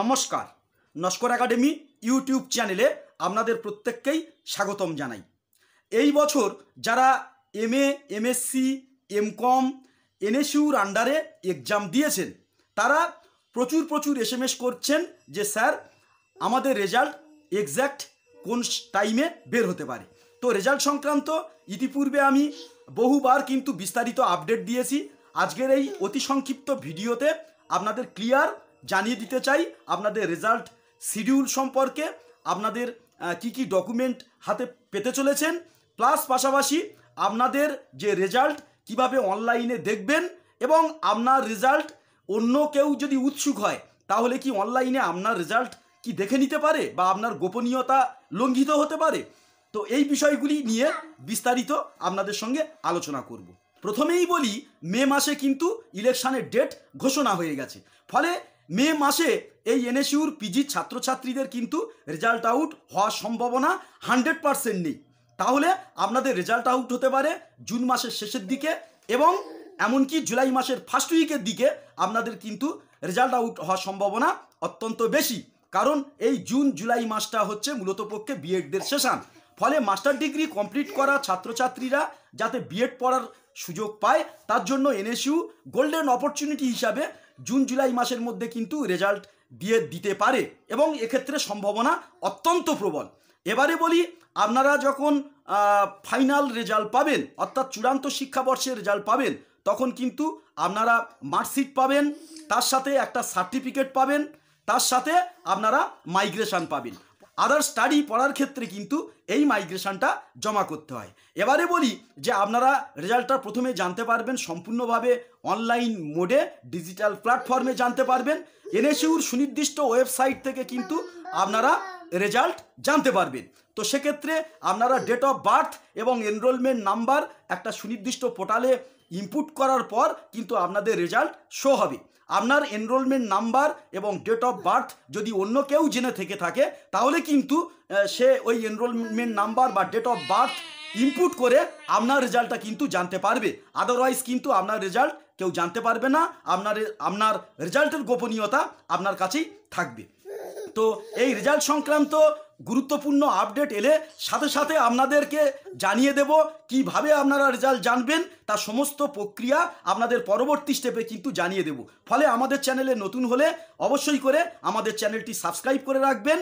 নমস্কার Naskar academy YouTube চ্যানেলে আপনাদের প্রত্যেককেই স্বাগতম জানাই এই বছর যারা এমএ এমএসসি কম এনএসইউর আন্ডারে এক্সাম দিয়েছেন তারা প্রচুর প্রচুর এস করছেন যে স্যার আমাদের রেজাল্ট এক্স্যাক্ট কোন টাইমে বের হতে পারে তো রেজাল্ট সংক্রান্ত ইতিপূর্বে আমি বহুবার কিন্তু বিস্তারিত আপডেট দিয়েছি আজকের এই অতি সংক্ষিপ্ত ভিডিওতে আপনাদের ক্লিয়ার জানিয়ে দিতে চাই আপনাদের রেজাল্ট শিডিউল সম্পর্কে আপনাদের কি কি ডকুমেন্ট হাতে পেতে চলেছেন প্লাস পাশাপাশি আপনাদের যে রেজাল্ট কিভাবে অনলাইনে দেখবেন এবং আপনার রেজাল্ট অন্য কেউ যদি উৎসুক হয় তাহলে কি অনলাইনে আপনার রেজাল্ট কি দেখে নিতে পারে বা আপনার গোপনীয়তা লঙ্ঘিত হতে পারে তো এই বিষয়গুলি নিয়ে বিস্তারিত আপনাদের সঙ্গে আলোচনা করব প্রথমেই বলি মে মাসে কিন্তু ইলেকশানের ডেট ঘোষণা হয়ে গেছে ফলে মে মাসে এই এনএসইউর পিজি ছাত্রছাত্রীদের কিন্তু রেজাল্ট আউট হওয়ার সম্ভাবনা হান্ড্রেড পারসেন্ট নেই তাহলে আপনাদের রেজাল্ট আউট হতে পারে জুন মাসের শেষের দিকে এবং এমনকি জুলাই মাসের ফার্স্ট উইকের দিকে আপনাদের কিন্তু রেজাল্ট আউট হওয়ার সম্ভাবনা অত্যন্ত বেশি কারণ এই জুন জুলাই মাসটা হচ্ছে মূলত পক্ষে বিএডদের শেষান ফলে মাস্টার ডিগ্রি কমপ্লিট করা ছাত্রছাত্রীরা যাতে বিএড পড়ার সুযোগ পায় তার জন্য এনএসইউ গোল্ডেন অপরচুনিটি হিসাবে জুন জুলাই মাসের মধ্যে কিন্তু রেজাল্ট দিয়ে দিতে পারে এবং এক্ষেত্রে সম্ভাবনা অত্যন্ত প্রবল এবারে বলি আপনারা যখন ফাইনাল রেজাল্ট পাবেন অর্থাৎ চূড়ান্ত শিক্ষাবর্ষের রেজাল্ট পাবেন তখন কিন্তু আপনারা মার্কশিট পাবেন তার সাথে একটা সার্টিফিকেট পাবেন তার সাথে আপনারা মাইগ্রেশান পাবেন আদার স্টাডি পড়ার ক্ষেত্রে কিন্তু এই মাইগ্রেশনটা জমা করতে হয় এবারে বলি যে আপনারা রেজাল্টটা প্রথমে জানতে পারবেন সম্পূর্ণভাবে অনলাইন মোডে ডিজিটাল প্ল্যাটফর্মে জানতে পারবেন এনএসইউর সুনির্দিষ্ট ওয়েবসাইট থেকে কিন্তু আপনারা রেজাল্ট জানতে পারবেন তো সেক্ষেত্রে আপনারা ডেট অফ বার্থ এবং এনরোলমেন্ট নাম্বার একটা সুনির্দিষ্ট পোর্টালে ইনপুট করার পর কিন্তু আপনাদের রেজাল্ট শো হবে আপনার এনরোলমেন্ট নাম্বার এবং ডেট অফ বার্থ যদি অন্য কেউ জেনে থেকে থাকে তাহলে কিন্তু সে ওই এনরোলমেন্ট নাম্বার বা ডেট অফ বার্থ ইনপুট করে আপনার রেজাল্টটা কিন্তু জানতে পারবে আদারওয়াইজ কিন্তু আপনার রেজাল্ট কেউ জানতে পারবে না আপনার আপনার রেজাল্টের গোপনীয়তা আপনার কাছেই থাকবে তো এই রেজাল্ট সংক্রান্ত গুরুত্বপূর্ণ আপডেট এলে সাথে সাথে আপনাদেরকে জানিয়ে দেব কিভাবে আপনারা রেজাল্ট জানবেন তার সমস্ত প্রক্রিয়া আপনাদের পরবর্তী স্টেপে কিন্তু জানিয়ে দেব ফলে আমাদের চ্যানেলে নতুন হলে অবশ্যই করে আমাদের চ্যানেলটি সাবস্ক্রাইব করে রাখবেন